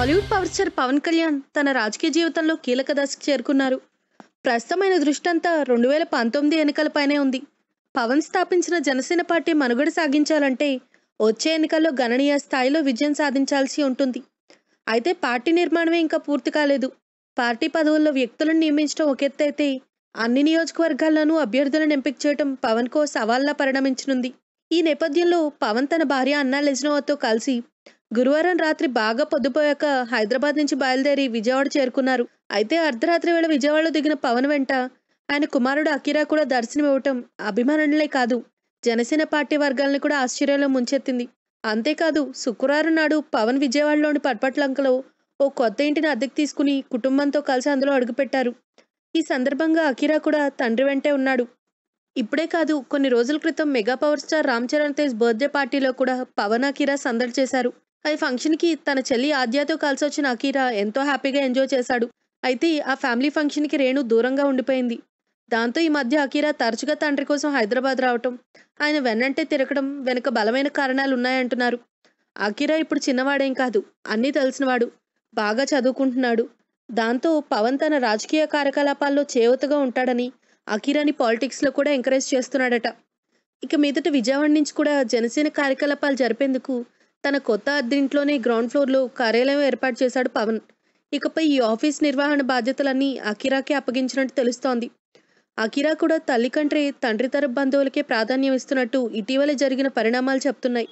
Tollywood power star Pawan Kalyan తన రాజకీయ జీవితంలో కీలక దశకు చేరుకున్నారు ప్రస్తుతమైన దృష్టంతా రెండు వేల పంతొమ్మిది ఎన్నికలపైనే ఉంది పవన్ స్థాపించిన జనసేన పార్టీ మనుగడ సాగించాలంటే వచ్చే ఎన్నికల్లో గణనీయ స్థాయిలో విజయం సాధించాల్సి ఉంటుంది అయితే పార్టీ నిర్మాణమే ఇంకా పూర్తి కాలేదు పార్టీ పదవుల్లో వ్యక్తులను నియమించడం ఒక అయితే అన్ని నియోజకవర్గాల్లోనూ అభ్యర్థులను ఎంపిక చేయడం కో సవాల్లా పరిణమించనుంది ఈ నేపథ్యంలో పవన్ తన భార్య అన్నా లెజ్నోవాతో కలిసి గురువారం రాత్రి బాగా పొద్దుపోయాక హైదరాబాద్ నుంచి బయలుదేరి విజయవాడ చేరుకున్నారు అయితే అర్ధరాత్రి వేళ విజయవాడలో దిగిన పవన్ వెంట ఆయన కుమారుడు అకిరా కూడా దర్శనమివ్వటం అభిమానులే కాదు జనసేన పార్టీ వర్గాలను కూడా ఆశ్చర్యంలో ముంచెత్తింది అంతేకాదు శుక్రవారం నాడు పవన్ విజయవాడలోని పట్పట్లంకలో ఓ కొత్త ఇంటిని అద్దెకు తీసుకుని కుటుంబంతో కలిసి అందులో అడుగుపెట్టారు ఈ సందర్భంగా అకిరా కూడా తండ్రి వెంటే ఉన్నాడు ఇప్పుడే కాదు కొన్ని రోజుల క్రితం mega power star Ram Charan Tej birthday పార్టీలో కూడా పవన్ అకిరా సందడి చేశారు అది ఫంక్షన్కి తన చెల్లి ఆద్యతో కలిసి వచ్చిన అకీరా ఎంతో హ్యాపీగా ఎంజాయ్ చేశాడు అయితే ఆ ఫ్యామిలీ ఫంక్షన్కి రేణు దూరంగా ఉండిపోయింది దాంతో ఈ మధ్య అకీరా తరచుగా తండ్రి కోసం హైదరాబాద్ రావటం ఆయన వెన్నంటే తిరగడం వెనుక బలమైన కారణాలు ఉన్నాయంటున్నారు అకీరా ఇప్పుడు చిన్నవాడేం కాదు అన్నీ తెలిసినవాడు బాగా చదువుకుంటున్నాడు దాంతో పవన్ తన రాజకీయ కార్యకలాపాల్లో చేవతగా ఉంటాడని అకీరాని పాలిటిక్స్లో కూడా ఎంకరేజ్ చేస్తున్నాడట ఇక మీదట విజయవాడ నుంచి కూడా జనసేన కార్యకలాపాలు జరిపేందుకు తన కొత్త అద్దరింట్లోనే గ్రౌండ్ ఫ్లోర్లో కార్యాలయం ఏర్పాటు చేశాడు పవన్ ఇకపై ఈ ఆఫీస్ నిర్వహణ బాధ్యతలన్నీ అఖిరాకే అప్పగించినట్టు తెలుస్తోంది అఖిరా కూడా తల్లి కంటే తండ్రి తరపు బంధువులకే ప్రాధాన్యం ఇస్తున్నట్టు ఇటీవల జరిగిన పరిణామాలు చెప్తున్నాయి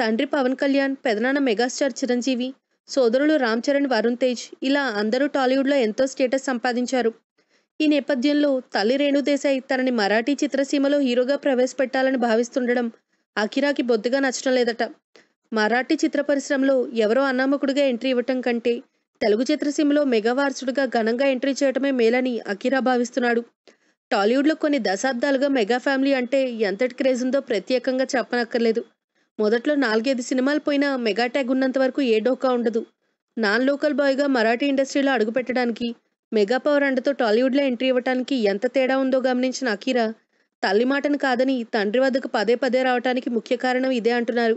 తండ్రి పవన్ కళ్యాణ్ పెదనాన్న మెగాస్టార్ చిరంజీవి సోదరులు రామ్ చరణ్ వరుణ్ తేజ్ ఇలా అందరూ టాలీవుడ్లో ఎంతో స్టేటస్ సంపాదించారు ఈ నేపథ్యంలో తల్లి రేణుదేశాయ్ తనని మరాఠీ చిత్రసీమలో హీరోగా ప్రవేశపెట్టాలని భావిస్తుండడం అఖిరాకి బొద్దుగా నచ్చడం లేదట మరాఠీ చిత్ర పరిశ్రమలో ఎవరో అనామకుడిగా ఎంట్రీ ఇవ్వటం కంటే తెలుగు చిత్రసీమలో మెగావారసుడిగా ఘనంగా ఎంట్రీ చేయటమే మేలని అకిరా భావిస్తున్నాడు టాలీవుడ్లో కొన్ని దశాబ్దాలుగా మెగా ఫ్యామిలీ అంటే ఎంతటి క్రేజ్ ఉందో ప్రత్యేకంగా చెప్పనక్కర్లేదు మొదట్లో నాలుగైదు సినిమాలు పోయినా మెగా ఉన్నంత వరకు ఏ డోకా ఉండదు నాన్ లోకల్ బాయ్గా మరాఠీ ఇండస్ట్రీలో అడుగుపెట్టడానికి మెగా పవర్ అండతో టాలీవుడ్లో ఎంట్రీ ఇవ్వటానికి ఎంత తేడా ఉందో గమనించిన అఖీరా తల్లి మాటను కాదని తండ్రి వద్దకు పదే పదే రావటానికి ముఖ్య కారణం ఇదే అంటున్నారు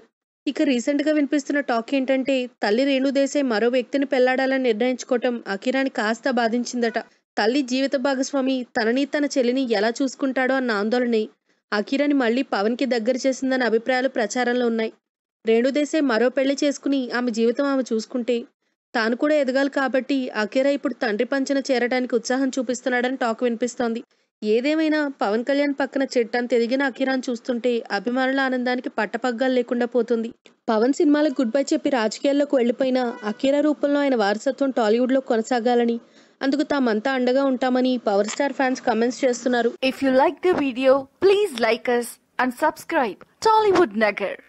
ఇక రీసెంట్గా వినిపిస్తున్న టాక్ ఏంటంటే తల్లి రేణుదేశాయ్ మరో వ్యక్తిని పెళ్లాడాలని నిర్ణయించుకోవటం అకిరాని కాస్త బాధించిందట తల్లి జీవిత భాగస్వామి తనని తన చెల్లిని ఎలా చూసుకుంటాడో అన్న ఆందోళన అకిరాని మళ్లీ పవన్కి దగ్గర చేసిందన్న అభిప్రాయాలు ప్రచారంలో ఉన్నాయి రేణుదేశాయ్ మరో పెళ్లి చేసుకుని ఆమె జీవితం ఆమె చూసుకుంటే తాను కూడా ఎదగాలి కాబట్టి అకిరా ఇప్పుడు తండ్రి పంచన చేరడానికి ఉత్సాహం చూపిస్తున్నాడని టాక్ వినిపిస్తోంది ఏదేమైనా పవన్ కళ్యాణ్ పక్కన అంత ఎదిగిన అకిరాన్ చూస్తుంటే అభిమానుల ఆనందానికి పట్టపగ్గాలు లేకుండా పోతుంది పవన్ సినిమాలకు గుడ్ బై చెప్పి రాజకీయాల్లోకి వెళ్ళిపోయిన అఖీరా రూపంలో ఆయన వారసత్వం టాలీవుడ్లో కొనసాగాలని అందుకు తామంతా అండగా ఉంటామని పవర్ స్టార్ ఫ్యాన్స్ కమెంట్స్ చేస్తున్నారు if you like the video please like us and subscribe Tollywood Nagar